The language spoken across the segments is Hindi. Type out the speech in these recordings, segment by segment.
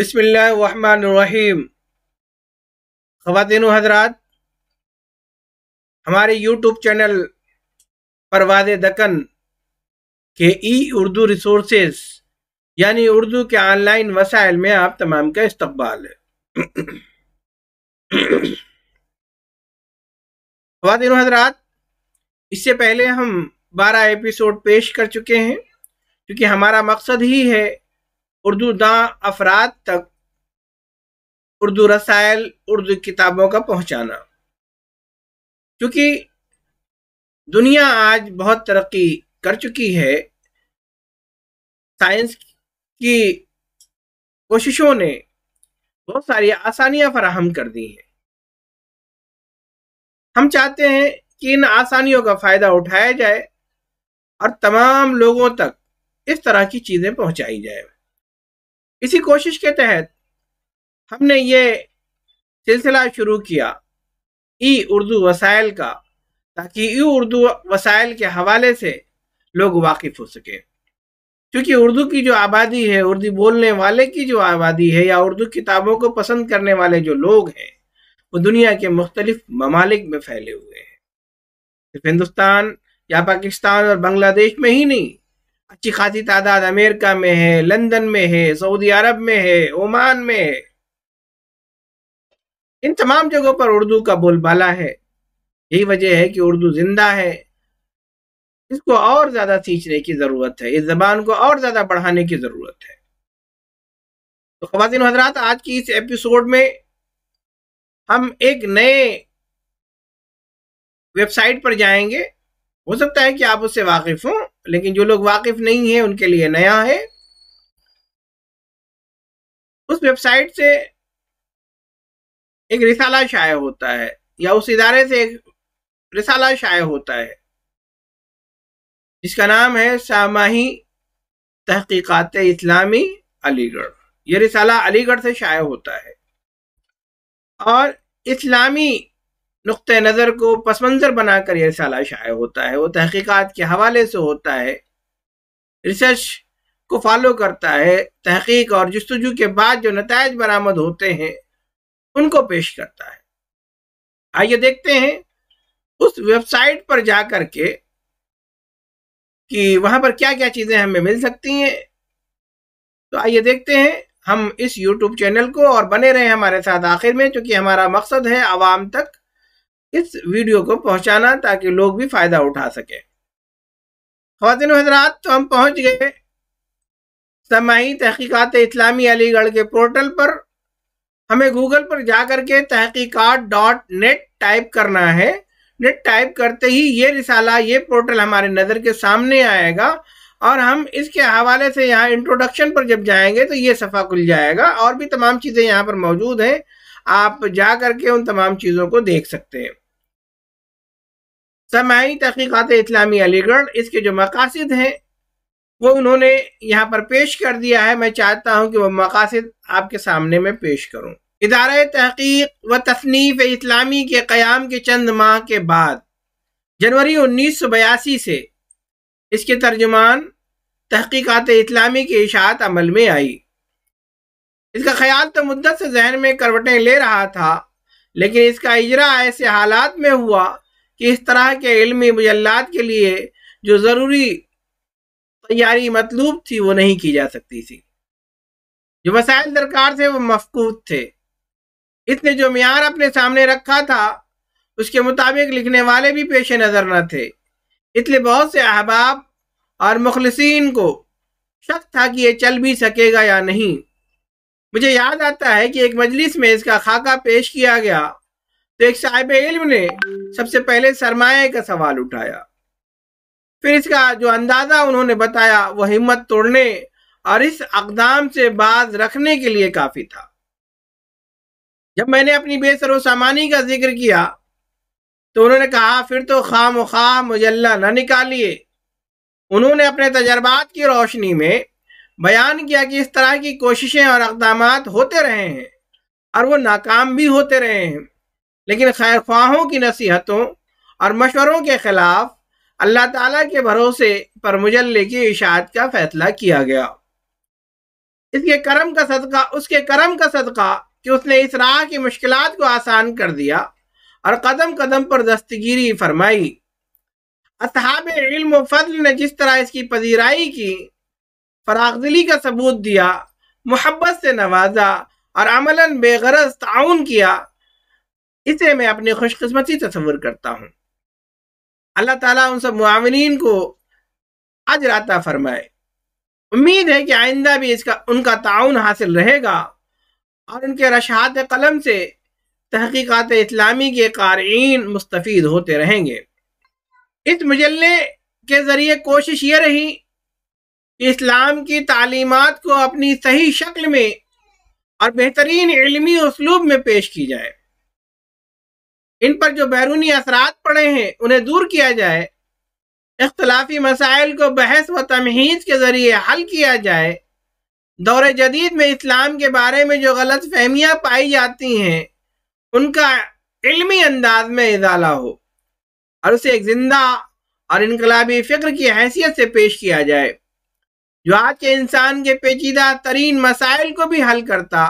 बिसमीम ख़वान हजरात हमारे यूट्यूब चैनल परवाज दकन के ई उर्दू रिसोर्सेस यानी उर्दू के ऑनलाइन वसाइल में आप तमाम का इस्तबाल है खातिन हजरात इससे पहले हम बारह एपिसोड पेश कर चुके हैं क्योंकि हमारा मकसद ही है उर्दू दाँ अफराद तक उर्दू रसायल उर्दू किताबों का पहुँचाना क्योंकि दुनिया आज बहुत तरक्की कर चुकी है साइंस की कोशिशों ने बहुत सारी आसानियां फराहम कर दी हैं हम चाहते हैं कि इन आसानियों का फ़ायदा उठाया जाए और तमाम लोगों तक इस तरह की चीज़ें पहुंचाई जाए इसी कोशिश के तहत हमने ये सिलसिला शुरू किया ई उर्दू वसाइल का ताकि ई उर्दू वसाइल के हवाले से लोग वाकिफ हो सके क्योंकि उर्दू की जो आबादी है उर्दू बोलने वाले की जो आबादी है या उर्दू किताबों को पसंद करने वाले जो लोग हैं वो दुनिया के मुख्तलिफ ममालिक में फैले हुए हैं सिर्फ हिंदुस्तान या पाकिस्तान और बांग्लादेश में ही नहीं अच्छी खासी तादाद अमेरिका में है लंदन में है सऊदी अरब में है ओमान में है इन तमाम जगहों पर उर्दू का बोलबाला है यही वजह है कि उर्दू जिंदा है इसको और ज्यादा सींचने की जरूरत है इस जबान को और ज्यादा बढ़ाने की जरूरत है तो खातिन हजरात आज की इस एपिसोड में हम एक नए वेबसाइट पर जाएंगे हो सकता है कि आप उससे वाकिफ हों लेकिन जो लोग वाकिफ नहीं है उनके लिए नया है उस वेबसाइट से एक रिसाला शाया होता है या उस इदारे से एक रिसाला शाया होता है जिसका नाम है सामाही तहकीकत इस्लामी अलीगढ़ यह रिसाला अलीगढ़ से शाया होता है और इस्लामी नुक़ नज़र को पस मंज़र बनाकर यह रिसाला शाये होता है वो तहकीक़ात के हवाले से होता है रिसर्च को फॉलो करता है तहकीक और जस्तजू के बाद जो नतज बरामद होते हैं उनको पेश करता है आइए देखते हैं उस वेबसाइट पर जा कर के कि वहाँ पर क्या क्या चीजें हमें मिल सकती हैं तो आइए देखते हैं हम इस YouTube चैनल को और बने रहे हमारे साथ आखिर में क्योंकि हमारा मकसद है आवाम तक इस वीडियो को पहुंचाना ताकि लोग भी फायदा उठा सके खातिन हजरात तो हम पहुंच गए समाही तहकीकत इस्लामी अलीगढ़ के पोर्टल पर हमें गूगल पर जाकर के तहकीक़त डॉट नेट टाइप करना है नेट टाइप करते ही ये रिसाला ये पोर्टल हमारे नज़र के सामने आएगा और हम इसके हवाले से यहाँ इंट्रोडक्शन पर जब जाएंगे तो ये सफ़ा खुल जाएगा और भी तमाम चीज़ें यहाँ पर मौजूद हैं आप जा करके उन तमाम चीज़ों को देख सकते हैं समाई तहकीक़ात इस्लामी अलीगढ़ इसके जो मकासद हैं वो उन्होंने यहाँ पर पेश कर दिया है मैं चाहता हूँ कि वह मकासद आपके सामने में पेश करूँ इदार तहकीक व तसनीफ़ इस्लामी के क़्याम के चंद माह के बाद जनवरी उन्नीस सौ बयासी से इसके तर्जुमान तहकीक़ात इस्लामी की इशात अमल में आई इसका ख्याल तो मुद्दत से जहन में करवटें ले रहा था लेकिन इसका इजरा ऐसे हालात में हुआ कि इस तरह के इलमी मुजल्लात के लिए जो ज़रूरी तैयारी मतलूब थी वो नहीं की जा सकती थी जो वसाइल दरकार थे वो मफकूद थे इसने जो म्यार अपने सामने रखा था उसके मुताबिक लिखने वाले भी पेश नज़र न थे इसलिए बहुत से अहबाब और मुखलसिन को शक था कि ये चल भी सकेगा या नहीं मुझे याद आता है कि एक मजलिस में इसका खाका पेश किया गया तो एक साहिब इल्म ने सबसे पहले सरमाए का सवाल उठाया फिर इसका जो अंदाज़ा उन्होंने बताया वह हिम्मत तोड़ने और इस अकदाम से बाज रखने के लिए काफ़ी था जब मैंने अपनी सामानी का जिक्र किया तो उन्होंने कहा फिर तो खाम खा मुजल्ला न निकालिए उन्होंने अपने तजर्बात की रोशनी में बयान किया कि इस तरह की कोशिशें और इकदाम होते रहे हैं और वो नाकाम भी होते रहे हैं लेकिन खैर ख्वाहों की नसीहतों और मशवरों के खिलाफ अल्लाह ताला के भरोसे पर मुजल्ले की इशात का फैसला किया गया इसके करम का सदका उसके करम का सदका कि उसने इस राह की मुश्किल को आसान कर दिया और कदम कदम पर दस्तगिरी फरमाई असहाब इल्म फजल ने जिस तरह इसकी पजीराई की फरागदिली का सबूत दिया मोहब्बत से नवाजा और अमला बेगरज ताउन किया इसे मैं अपनी खुशकस्मती तस्वर करता हूँ अल्लाह ताला उन सब मुआवनीन को अजराता फरमाए उम्मीद है कि आइंदा भी इसका उनका ताउन हासिल रहेगा और उनके रशात कलम से तहकीक़ात इस्लामी के क़ारीन मुस्तफ़ होते रहेंगे इस मुजल्ले के ज़रिए कोशिश ये रही इस्लाम की तालीमत को अपनी सही शक्ल में और बेहतरीन इलमी उसलूब में पेश की जाए इन पर जो बैरूनी असरात पड़े हैं उन्हें दूर किया जाए इख्तलाफी मसाइल को बहस व तमहीज़ के ज़रिए हल किया जाए दौर जदीद में इस्लाम के बारे में जो गलत फहमियाँ पाई जाती हैं उनका इलमी अंदाज में इजाला हो और उसे एक जिंदा और इनकलाबी फ़िक्र की हैसियत से पेश किया जाए जो आज के इंसान के पेचीदा तरीन मसाइल को भी हल करता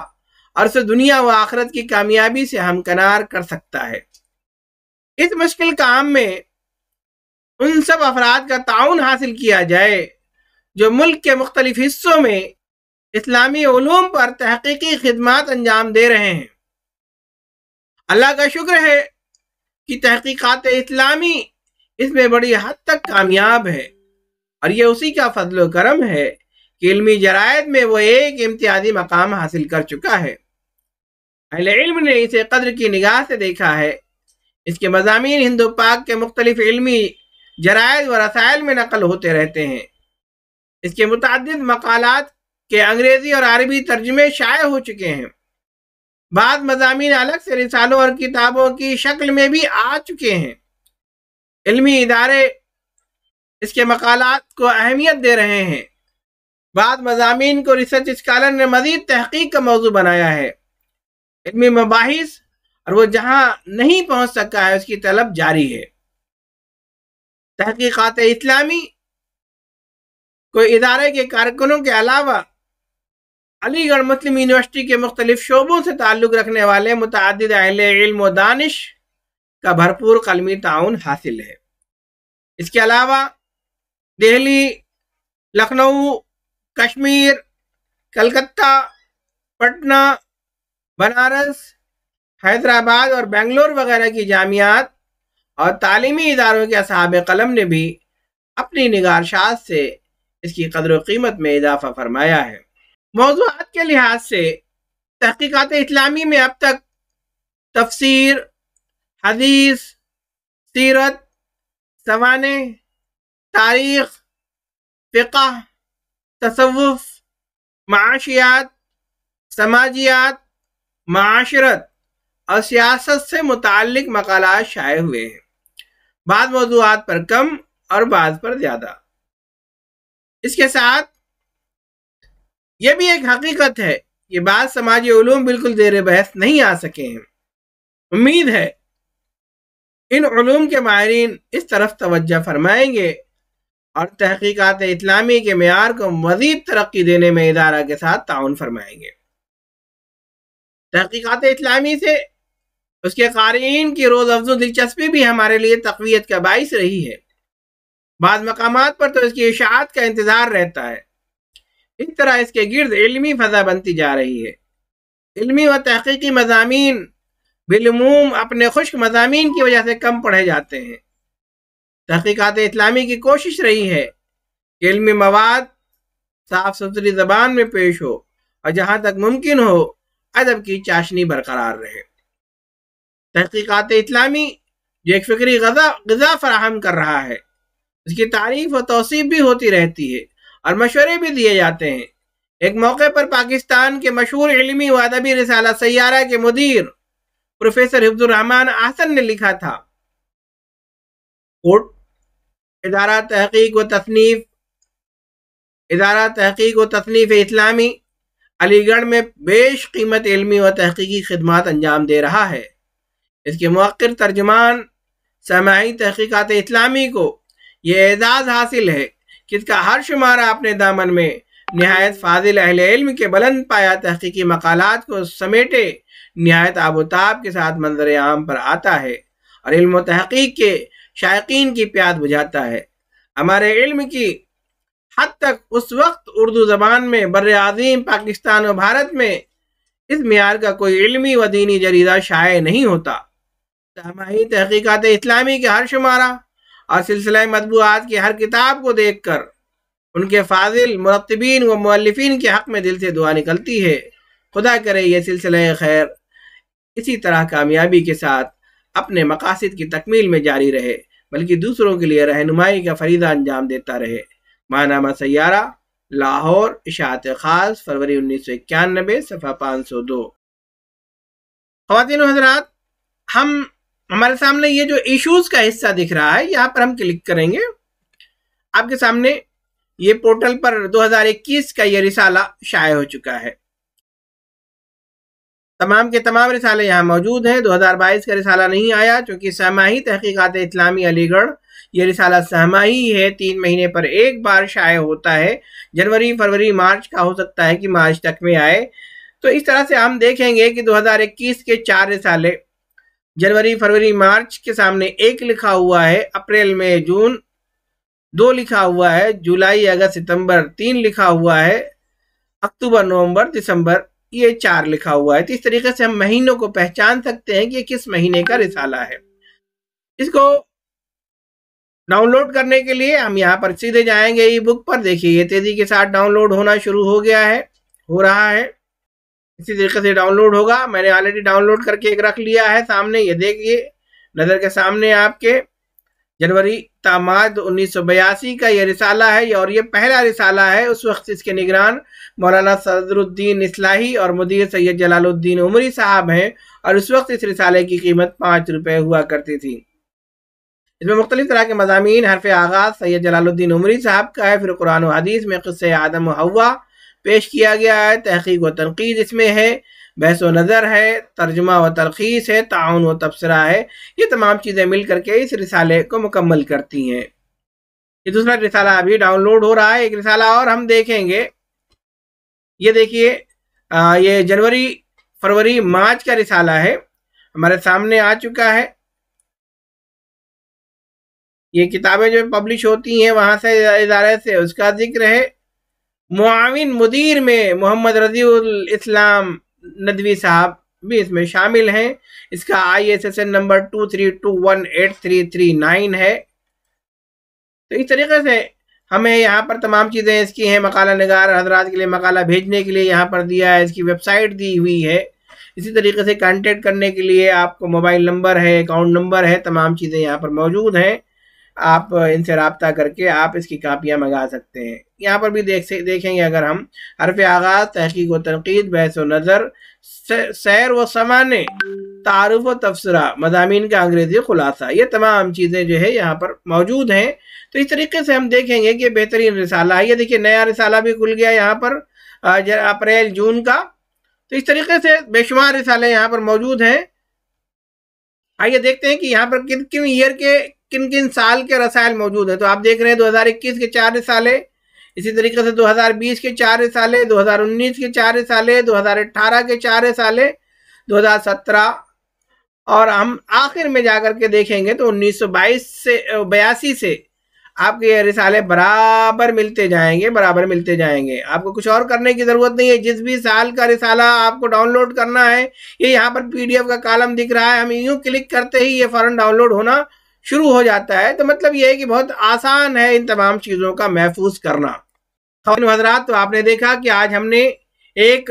और उसे दुनिया व आखरत की कामयाबी से हमकनार कर सकता है इस मुश्किल काम में उन सब अफराद का ताउन हासिल किया जाए जो मुल्क के मुख्तलिफ हिस्सों में इस्लामी ूम पर तहकीकी खदमात अंजाम दे रहे हैं अल्लाह का शुक्र है कि तहकीक़ात इस्लामी इसमें बड़ी हद तक कामयाब है और यह उसी का फजल करम है कि इल्मी जरायद में वो एक इम्तियाजी मकाम हासिल कर चुका है अहल इल्म ने इसे कदर की निगाह से देखा है इसके मजामी हिंदो पाक के मुख्तलिफ इल्मी जरायद व रसायल में नकल होते रहते हैं इसके मुतद मकालत के अंग्रेज़ी और अरबी तर्जमे शाये हो चुके हैं बाद मजामी अलग से रिसालों और किताबों की शक्ल में भी आ चुके हैं इल्मी इदारे इसके मकालत को अहमियत दे रहे हैं बाद मजामी को रिसर्च स्कॉलर ने मजीद तहकीक का मौजू बनाया है इनमें मबाहिस और वो जहां नहीं पहुंच सका है उसकी तलब जारी है तहकीक़ात इस्लामी को इदारे के कारकुनों के अलावा अलीगढ़ मुस्लिम यूनिवर्सिटी के मुख्तलिफ शोबों से ताल्लुक़ रखने वाले मुतद अहल इल्म व दानिश का भरपूर कलमी ताउन हासिल है इसके अलावा दिल्ली लखनऊ कश्मीर कलकत्ता पटना बनारस हैदराबाद और बेंगलोर वगैरह की जामियात और तालीमी इदारों के असहाब कलम ने भी अपनी निगारशात से इसकी कदर कीमत में इजाफा फरमाया है मौजूद के लिहाज से तहकीक़ात इस्लामी में अब तक तफसीर हदीस सीरत सवान तारीख फ़िका तसवुफ़ माशियात समाजियात माशरत और सियासत से मुतल मकालत शाये हुए हैं बाद मौजूद पर कम और बाद पर ज़्यादा इसके साथ यह भी एक हकीकत है ये बात समाजी ूम बिल्कुल जेर बहस नहीं आ सके हैं उम्मीद है इन ूम के माहरीन इस तरफ तोज्जा फरमाएंगे और तहकीक़त इस्लामी के मैार को मजीद तरक्की देने में इदारा के साथ ताउन फरमाएंगे तहकीक़त इस्लामी से उसके कारीन की रोज़ अफजो दिलचस्पी भी हमारे लिए तकवीत का बायस रही है बाद मकाम पर तो इसकी इशात का इंतज़ार रहता है इस तरह इसके गिर्द इलमी फ़जा बनती जा रही है इलमी व तहकी मजामी बिलमूम अपने खुश्क मजामी की वजह से कम पढ़े जाते हैं तहकीक़ात इस्लामी की कोशिश रही है कि इलमी मवाद साफ सुथरी जबान में पेश हो और जहाँ तक मुमकिन हो अदब की चाशनी बरकरार रहे तहकीक़ात इस्लामी जो एक फिक्री गजा फराहम कर रहा है उसकी तारीफ और तोसीब भी होती रहती है और मशवरे भी दिए जाते हैं एक मौके पर पाकिस्तान के मशहूर इलमी व रिसाला सैारा के मुदीर प्रोफेसर हिफ्जुररहमान आसन ने लिखा था इदारा तहकीक व तसनीफ़ इदारा तहकीक व तसनीफ़ इस्लामी अलीगढ़ में बेश कीमत इलमी व तहकीकी खदमात अंजाम दे रहा है इसके मौकर तर्जमान समाई तहकीक़ात इस्लामी को यह एजाज़ हासिल है कि इसका हर शुमारा अपने दामन में नहायत फाजिल अहल इल्म के बुलंद पाया तहकीकी मकालत को समेटे नहायत आबोताब के साथ मंजर आम पर आता है और इल्म तहकीक के शायकीन की प्याद बुझाता है हमारे इल्म की हद तक उस वक्त उर्दू ज़बान में बर आजीम पाकिस्तान और भारत में इस मैार का कोई इल्मी व दीनी जरीदा शाये नहीं होता तहमाही तहकीक़त इस्लामी के हर शुमारा और सिलसिला मतबूआत की हर किताब को देख कर उनके फाजिल मरतबीन व मौलफिन के हक़ में दिल से दुआ निकलती है खुदा करे यह सिलसिला खैर इसी तरह कामयाबी के साथ अपने मकासद की तकमील में जारी रहे बल्कि दूसरों के लिए रहनुमाई का फरीदा अंजाम देता रहे माहनामा सयारा लाहौर इशात खास फरवरी उन्नीस सौ इक्यानबे सफ़ा पाँच सौ दो खातिन हजरात हम हमारे सामने ये जो इशूज का हिस्सा दिख रहा है यहाँ पर हम क्लिक करेंगे आपके सामने ये पोर्टल पर 2021 का ये रिसाला शाये हो चुका है तमाम के तमाम रिसाले यहाँ मौजूद हैं 2022 का रिसाला नहीं आया चूँकि सहमाही तहकीक़त इस्लामी अलीगढ़ ये रिसाला सहमाही है तीन महीने पर एक बार शाये होता है जनवरी फरवरी मार्च का हो सकता है कि मार्च तक में आए तो इस तरह से हम देखेंगे कि 2021 के चार रिसाले जनवरी फरवरी मार्च के सामने एक लिखा हुआ है अप्रैल में जून दो लिखा हुआ है जुलाई अगस्त सितंबर तीन लिखा हुआ है अक्टूबर नवंबर दिसंबर ये चार लिखा हुआ है तो इस तरीके से हम महीनों को पहचान सकते हैं कि ये किस महीने का रिसाला है इसको डाउनलोड करने के लिए हम यहाँ पर सीधे जाएंगे ई बुक पर देखिए ये तेज़ी के साथ डाउनलोड होना शुरू हो गया है हो रहा है इसी तरीके से डाउनलोड होगा मैंने ऑलरेडी डाउनलोड करके एक रख लिया है सामने ये देखिए नज़र के सामने आपके जनवरी तामाद उन्नीस सौ बयासी का यह रिसाला है और ये पहला रिसाला है उस वक्त इसके निगरान मौलाना सदरुद्दीन इसलाही और मुदीर सैयद जलालुद्दीन उमरी साहब हैं और उस वक्त इस रिसाले की कीमत पाँच रुपये हुआ करती थी इसमें मुख्तलि तरह के मजामी हरफ आगाज सैयद जलालुद्दीन उमरी साहब का है फिर कुरान हदीस में क़स्से आदम हवा पेश किया गया है तहकीक व तनकीद इसमें है बहस व नज़र है तर्जमा व तरखीस है ताउन व तबसरा है ये तमाम चीज़ें मिल करके इस रिसाले को मुकम्मल करती हैं ये दूसरा रिसाला अभी डाउनलोड हो रहा है एक रिसाला और हम देखेंगे ये देखिए ये जनवरी फरवरी मार्च का रिसाला है हमारे सामने आ चुका है ये किताबें जो पब्लिश होती हैं वहाँ से इदारे से उसका जिक्र है मुआविन मुदीर में मोहम्मद रजीउल इस्लाम नदवी साहब भी इसमें शामिल हैं इसका I S S N number two three two one eight three three nine है तो इस तरीके से हमें यहाँ पर तमाम चीज़ें इसकी हैं मकाला नगार हजरात के लिए मकाला भेजने के लिए यहाँ पर दिया है इसकी वेबसाइट दी हुई है इसी तरीके से कॉन्टेक्ट करने के लिए आपको मोबाइल नंबर है अकाउंट नंबर है तमाम चीज़ें यहाँ पर मौजूद हैं आप इनसे रबता करके आप इसकी कापियाँ मंगा सकते हैं यहाँ पर भी देख देखेंगे अगर हम हरफ आगाज़ तहकीक व तनकीद बहस व नज़र सैर व समाने तारफ़ व तबसरा मजामी का अंग्रेज़ी खुलासा ये तमाम चीज़ें जो है यहाँ पर मौजूद हैं तो इस तरीके से हम देखेंगे कि बेहतरीन रिसाला ये देखिए नया रिसाला भी खुल गया यहाँ पर अप्रैल जून का तो इस तरीके से बेशुमार रिसाले यहाँ पर मौजूद हैं आइए देखते हैं कि यहाँ पर किन किन ईयर के किन किन साल के रसायल मौजूद हैं तो आप देख रहे हैं 2021 के चार रिसाले इसी तरीके से 2020 के चार रिसाले 2019 के चार रिसाले 2018 के चार रिसाले 2017 और हम आखिर में जाकर के देखेंगे तो 1922 से बयासी से आपके ये रिसाले बराबर मिलते जाएंगे बराबर मिलते जाएंगे आपको कुछ और करने की ज़रूरत नहीं है जिस भी साल का रिसाला आपको डाउनलोड करना है ये यहाँ पर पीडीएफ का कालम दिख रहा है हम यूँ क्लिक करते ही ये फ़ौरन डाउनलोड होना शुरू हो जाता है तो मतलब यह है कि बहुत आसान है इन तमाम चीज़ों का महफूज करना हजरात तो आपने देखा कि आज हमने एक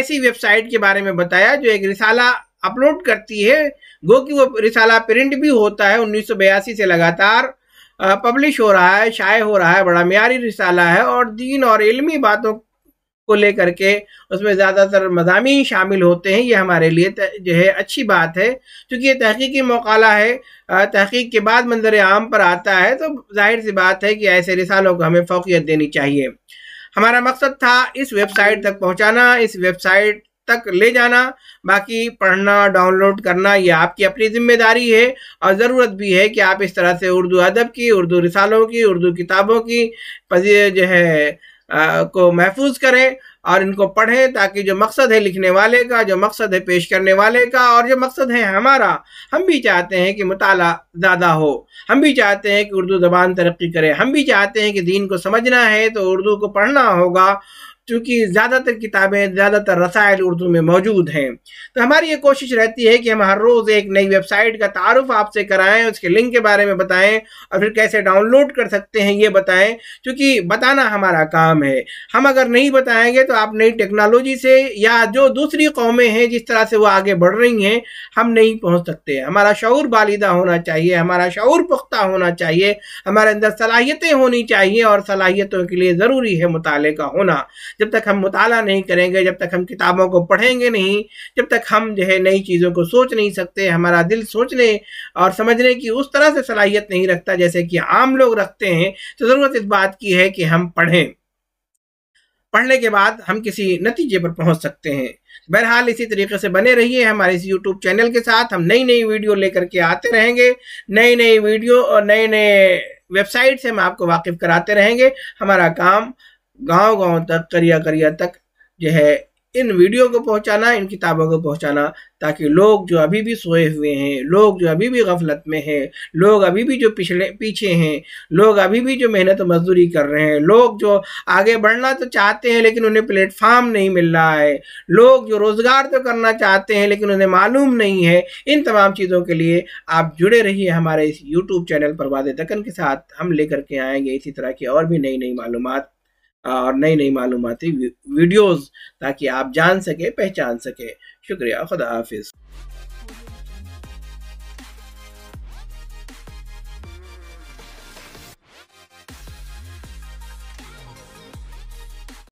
ऐसी वेबसाइट के बारे में बताया जो एक रिसाला अपलोड करती है गो कि वो रिसाला प्रिंट भी होता है उन्नीस से लगातार पब्लिश हो रहा है शाये हो रहा है बड़ा मीरी रिसाला है और दीन और इलमी बातों को लेकर के उसमें ज़्यादातर मजामी शामिल होते हैं ये हमारे लिए जो है अच्छी बात है क्योंकि ये तहकीकी मौकाला है तहकीक के बाद मंजर आम पर आता है तो जाहिर सी बात है कि ऐसे रिसालों को हमें फोकियत देनी चाहिए हमारा मकसद था इस वेबसाइट तक पहुँचाना इस वेबसाइट तक ले जाना बाकी पढ़ना डाउनलोड करना ये आपकी अपनी जिम्मेदारी है और ज़रूरत भी है कि आप इस तरह से उर्दू अदब की उर्दू रिसालों की उर्दू किताबों की जो है को महफूज करें और इनको पढ़ें ताकि जो मकसद है लिखने वाले का जो मकसद है पेश करने वाले का और जो मकसद है हमारा हम भी चाहते हैं कि मताल ज़्यादा हो हम भी चाहते हैं कि उर्दू ज़बान तरक्की करे हम भी चाहते हैं कि दीन को समझना है तो उर्दू को पढ़ना होगा चूँकि ज़्यादातर किताबें ज़्यादातर रसायल उर्दू में मौजूद हैं तो हमारी ये कोशिश रहती है कि हम हर रोज़ एक नई वेबसाइट का तारफ़ आपसे कराएं उसके लिंक के बारे में बताएं और फिर कैसे डाउनलोड कर सकते हैं ये बताएं क्योंकि बताना हमारा काम है हम अगर नहीं बताएंगे तो आप नई टेक्नोलॉजी से या जो दूसरी कौमें हैं जिस तरह से वो आगे बढ़ रही हैं हम नहीं पहुँच सकते हमारा शौर बालिदा होना चाहिए हमारा शौर पुख्ता होना चाहिए हमारे अंदर सलाहियतें होनी चाहिए और सलाहियतों के लिए ज़रूरी है मुताले का होना जब तक हम मुताला नहीं करेंगे जब तक हम किताबों को पढ़ेंगे नहीं जब तक हम जो है नई चीज़ों को सोच नहीं सकते हमारा दिल सोचने और समझने की उस तरह से सलाहियत नहीं रखता जैसे कि आम लोग रखते हैं तो ज़रूरत इस बात की है कि हम पढ़ें पढ़ने के बाद हम किसी नतीजे पर पहुंच सकते हैं बहरहाल इसी तरीके से बने रहिए हमारे इस यूट्यूब चैनल के साथ हम नई नई वीडियो लेकर के आते रहेंगे नई नई वीडियो और नए नए वेबसाइट से हम आपको वाकिफ़ कराते रहेंगे हमारा काम गांव गांव तक करिया करिया तक जो है इन वीडियो को पहुंचाना इन किताबों को पहुंचाना ताकि लोग जो अभी भी सोए हुए हैं लोग जो अभी भी गफलत में हैं लोग अभी भी जो पिछले पीछे हैं लोग अभी भी जो मेहनत मजदूरी कर रहे हैं लोग जो आगे बढ़ना तो चाहते हैं लेकिन उन्हें प्लेटफार्म नहीं मिल रहा है लोग जो रोज़गार तो करना चाहते हैं लेकिन उन्हें मालूम नहीं है इन तमाम चीज़ों के लिए आप जुड़े रहिए हमारे इस यूट्यूब चैनल पर वाद दकन के साथ हम लेकर के आएँगे इसी तरह की और भी नई नई मालूम और नई नई मालूमती वीडियोस ताकि आप जान सके पहचान सके शुक्रिया खुदा हाफिज़